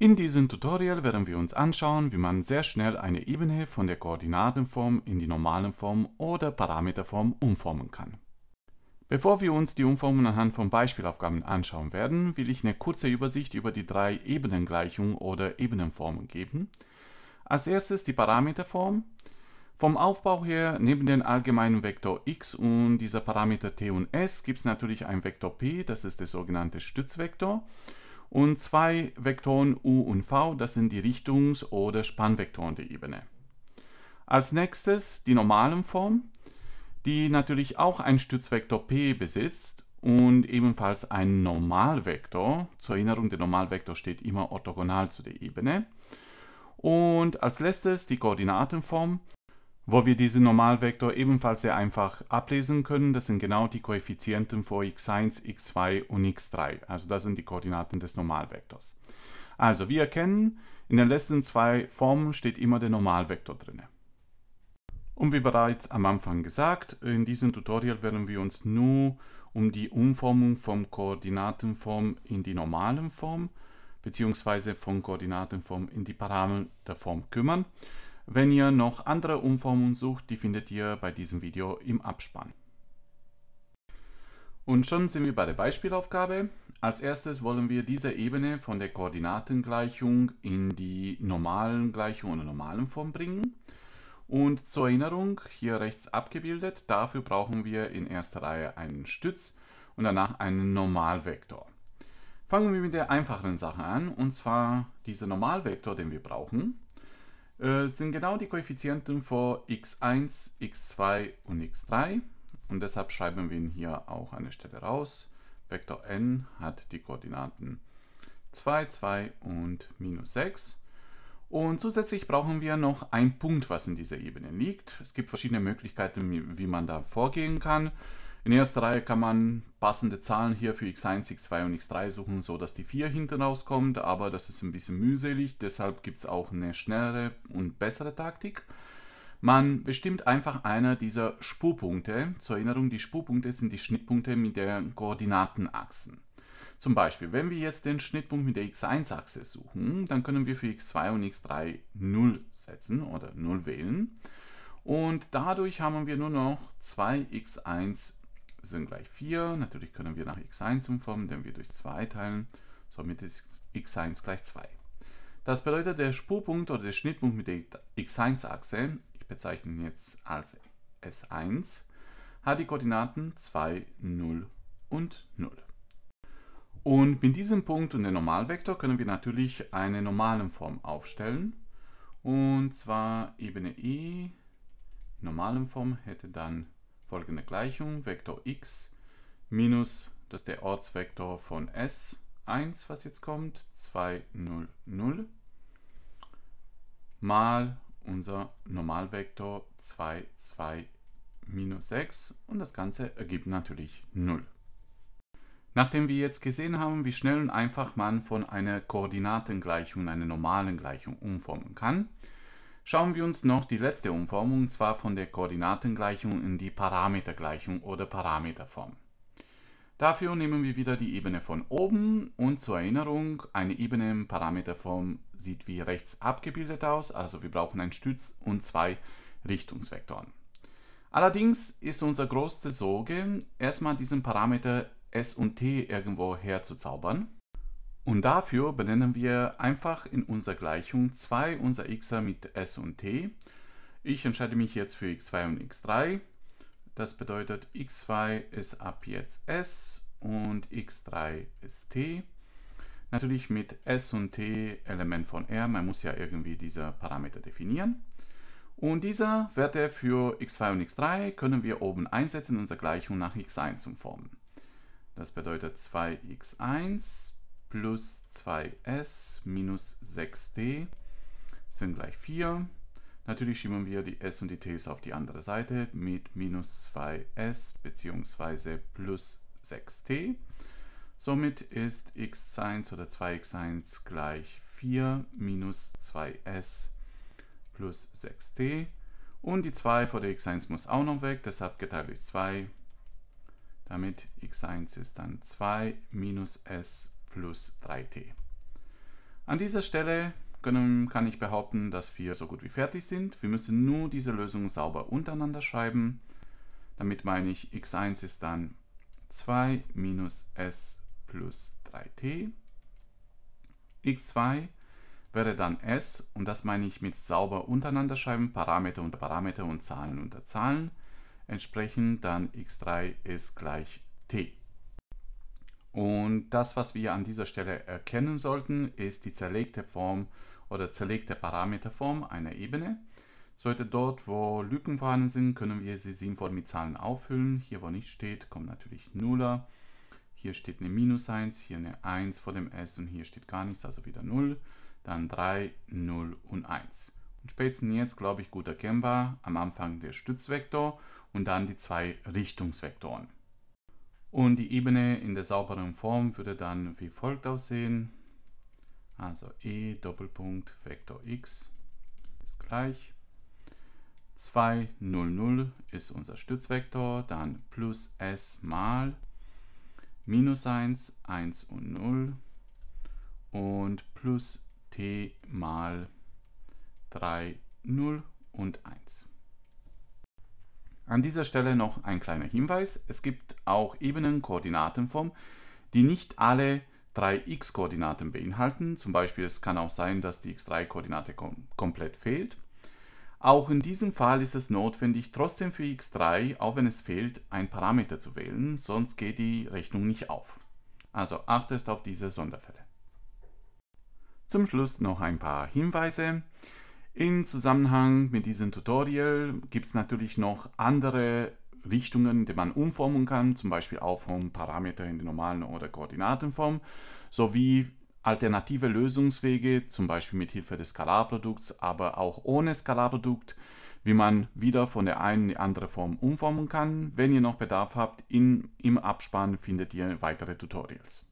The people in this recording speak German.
In diesem Tutorial werden wir uns anschauen, wie man sehr schnell eine Ebene von der Koordinatenform in die normalen Form oder Parameterform umformen kann. Bevor wir uns die Umformung anhand von Beispielaufgaben anschauen werden, will ich eine kurze Übersicht über die drei Ebenengleichungen oder Ebenenformen geben. Als erstes die Parameterform. Vom Aufbau her, neben dem allgemeinen Vektor x und dieser Parameter t und s, gibt es natürlich einen Vektor p, das ist der sogenannte Stützvektor und zwei Vektoren u und v, das sind die Richtungs- oder Spannvektoren der Ebene. Als nächstes die normalen Form, die natürlich auch einen Stützvektor p besitzt und ebenfalls einen Normalvektor. Zur Erinnerung, der Normalvektor steht immer orthogonal zu der Ebene. Und als letztes die Koordinatenform, wo wir diesen Normalvektor ebenfalls sehr einfach ablesen können. Das sind genau die Koeffizienten vor x1, x2 und x3. Also das sind die Koordinaten des Normalvektors. Also wir erkennen, in den letzten zwei Formen steht immer der Normalvektor drin. Und wie bereits am Anfang gesagt, in diesem Tutorial werden wir uns nur um die Umformung von Koordinatenform in die normalen Form beziehungsweise von Koordinatenform in die Parameterform kümmern. Wenn ihr noch andere Umformungen sucht, die findet ihr bei diesem Video im Abspann. Und schon sind wir bei der Beispielaufgabe. Als erstes wollen wir diese Ebene von der Koordinatengleichung in die normalen Gleichung oder normalen Form bringen. Und zur Erinnerung, hier rechts abgebildet, dafür brauchen wir in erster Reihe einen Stütz und danach einen Normalvektor. Fangen wir mit der einfachen Sache an, und zwar dieser Normalvektor, den wir brauchen, äh, sind genau die Koeffizienten von x1, x2 und x3. Und deshalb schreiben wir ihn hier auch an der Stelle raus. Vektor n hat die Koordinaten 2, 2 und minus 6. Und zusätzlich brauchen wir noch einen Punkt, was in dieser Ebene liegt. Es gibt verschiedene Möglichkeiten, wie man da vorgehen kann. In erster Reihe kann man passende Zahlen hier für x1, x2 und x3 suchen, so dass die 4 hinten rauskommt, aber das ist ein bisschen mühselig, deshalb gibt es auch eine schnellere und bessere Taktik. Man bestimmt einfach einer dieser Spurpunkte. Zur Erinnerung, die Spurpunkte sind die Schnittpunkte mit den Koordinatenachsen. Zum Beispiel, wenn wir jetzt den Schnittpunkt mit der x1-Achse suchen, dann können wir für x2 und x3 0 setzen oder 0 wählen. Und dadurch haben wir nur noch 2x1 sind gleich 4. Natürlich können wir nach x1 umformen, denn wir durch 2 teilen. Somit ist x1 gleich 2. Das bedeutet, der Spurpunkt oder der Schnittpunkt mit der x1-Achse, ich bezeichne ihn jetzt als S1, hat die Koordinaten 2, 0 und 0. Und mit diesem Punkt und dem Normalvektor können wir natürlich eine Form aufstellen. Und zwar Ebene E, normalen Form, hätte dann folgende Gleichung, Vektor x minus, das ist der Ortsvektor von S, 1, was jetzt kommt, 2, 0, 0, mal unser Normalvektor 2, 2, minus 6 und das Ganze ergibt natürlich 0. Nachdem wir jetzt gesehen haben, wie schnell und einfach man von einer Koordinatengleichung in eine normalen Gleichung umformen kann, Schauen wir uns noch die letzte Umformung, und zwar von der Koordinatengleichung in die Parametergleichung oder Parameterform. Dafür nehmen wir wieder die Ebene von oben und zur Erinnerung, eine Ebene in Parameterform sieht wie rechts abgebildet aus, also wir brauchen einen Stütz und zwei Richtungsvektoren. Allerdings ist unser größte Sorge, erstmal diesen Parameter s und t irgendwo herzuzaubern. Und dafür benennen wir einfach in unserer Gleichung 2 unser x mit s und t. Ich entscheide mich jetzt für x2 und x3. Das bedeutet, x2 ist ab jetzt s und x3 ist t. Natürlich mit s und t Element von r, man muss ja irgendwie diese Parameter definieren. Und diese Werte für x2 und x3 können wir oben einsetzen in unserer Gleichung nach x1 umformen. Das bedeutet 2x1 plus 2s minus 6t sind gleich 4. Natürlich schieben wir die s und die t's auf die andere Seite mit minus 2s bzw. plus 6t. Somit ist x1 oder 2x1 gleich 4 minus 2s plus 6t. Und die 2 vor der x1 muss auch noch weg, deshalb geteilt durch 2. Damit x1 ist dann 2 minus s plus 6t plus 3t. An dieser Stelle können, kann ich behaupten, dass wir so gut wie fertig sind. Wir müssen nur diese Lösung sauber untereinander schreiben. Damit meine ich, x1 ist dann 2 minus s plus 3t. x2 wäre dann s, und das meine ich mit sauber untereinander schreiben, Parameter unter Parameter und Zahlen unter Zahlen. Entsprechend dann x3 ist gleich t. Und das, was wir an dieser Stelle erkennen sollten, ist die zerlegte Form oder zerlegte Parameterform einer Ebene. Das dort, wo Lücken vorhanden sind, können wir sie sinnvoll mit Zahlen auffüllen. Hier, wo nicht steht, kommt natürlich Nuller. Hier steht eine Minus 1, hier eine 1 vor dem S und hier steht gar nichts, also wieder 0. Dann 3, 0 und 1. Und spätestens jetzt, glaube ich, gut erkennbar am Anfang der Stützvektor und dann die zwei Richtungsvektoren. Und die Ebene in der sauberen Form würde dann wie folgt aussehen. Also e Doppelpunkt Vektor x ist gleich 2, 0, 0 ist unser Stützvektor, dann plus s mal minus 1, 1 und 0 und plus t mal 3, 0 und 1. An dieser Stelle noch ein kleiner Hinweis. Es gibt auch Ebenen-Koordinatenformen, die nicht alle drei x-Koordinaten beinhalten. Zum Beispiel es kann auch sein, dass die x3-Koordinate kom komplett fehlt. Auch in diesem Fall ist es notwendig, trotzdem für x3, auch wenn es fehlt, ein Parameter zu wählen, sonst geht die Rechnung nicht auf. Also achtet auf diese Sonderfälle. Zum Schluss noch ein paar Hinweise. In Zusammenhang mit diesem Tutorial gibt es natürlich noch andere Richtungen, die man umformen kann, zum Beispiel auch vom Parameter in die normalen oder Koordinatenform, sowie alternative Lösungswege, zum Beispiel mit Hilfe des Skalarprodukts, aber auch ohne Skalarprodukt, wie man wieder von der einen in die andere Form umformen kann. Wenn ihr noch Bedarf habt, in, im Abspann findet ihr weitere Tutorials.